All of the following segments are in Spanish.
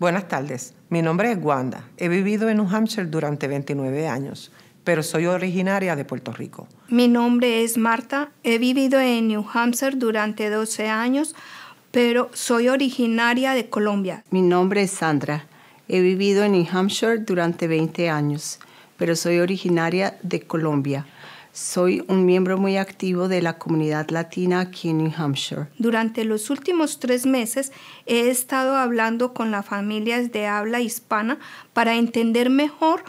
Buenas tardes, mi nombre es Wanda. He vivido en New Hampshire durante 29 años, pero soy originaria de Puerto Rico. Mi nombre es Marta. He vivido en New Hampshire durante 12 años, pero soy originaria de Colombia. Mi nombre es Sandra. He vivido en New Hampshire durante 20 años, pero soy originaria de Colombia. Soy un miembro muy activo de la comunidad latina aquí en New Hampshire. Durante los últimos tres meses he estado hablando con las familias de habla hispana para entender mejor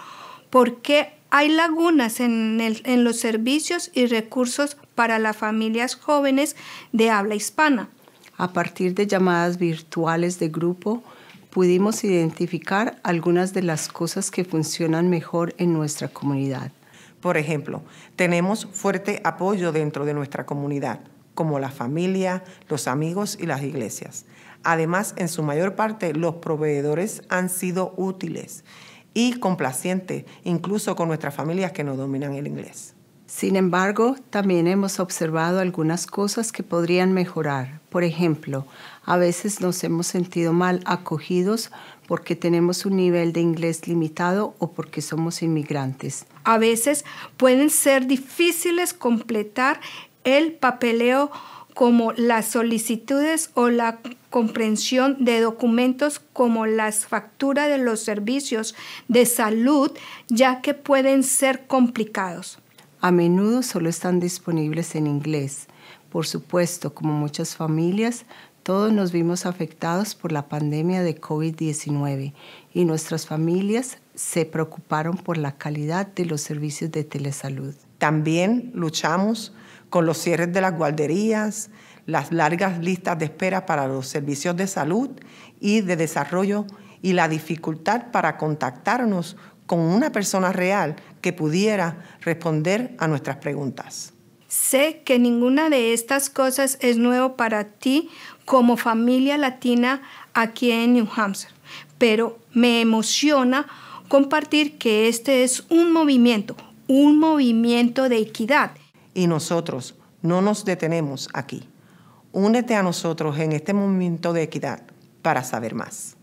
por qué hay lagunas en, en los servicios y recursos para las familias jóvenes de habla hispana. A partir de llamadas virtuales de grupo, pudimos identificar algunas de las cosas que funcionan mejor en nuestra comunidad. Por ejemplo, tenemos fuerte apoyo dentro de nuestra comunidad, como la familia, los amigos y las iglesias. Además, en su mayor parte, los proveedores han sido útiles y complacientes, incluso con nuestras familias que no dominan el inglés. Sin embargo, también hemos observado algunas cosas que podrían mejorar. Por ejemplo, a veces nos hemos sentido mal acogidos porque tenemos un nivel de inglés limitado o porque somos inmigrantes. A veces pueden ser difíciles completar el papeleo como las solicitudes o la comprensión de documentos como las facturas de los servicios de salud, ya que pueden ser complicados a menudo solo están disponibles en inglés. Por supuesto, como muchas familias, todos nos vimos afectados por la pandemia de COVID-19 y nuestras familias se preocuparon por la calidad de los servicios de telesalud. También luchamos con los cierres de las guarderías, las largas listas de espera para los servicios de salud y de desarrollo y la dificultad para contactarnos con una persona real que pudiera responder a nuestras preguntas. Sé que ninguna de estas cosas es nuevo para ti como familia latina aquí en New Hampshire, pero me emociona compartir que este es un movimiento, un movimiento de equidad. Y nosotros no nos detenemos aquí. Únete a nosotros en este movimiento de equidad para saber más.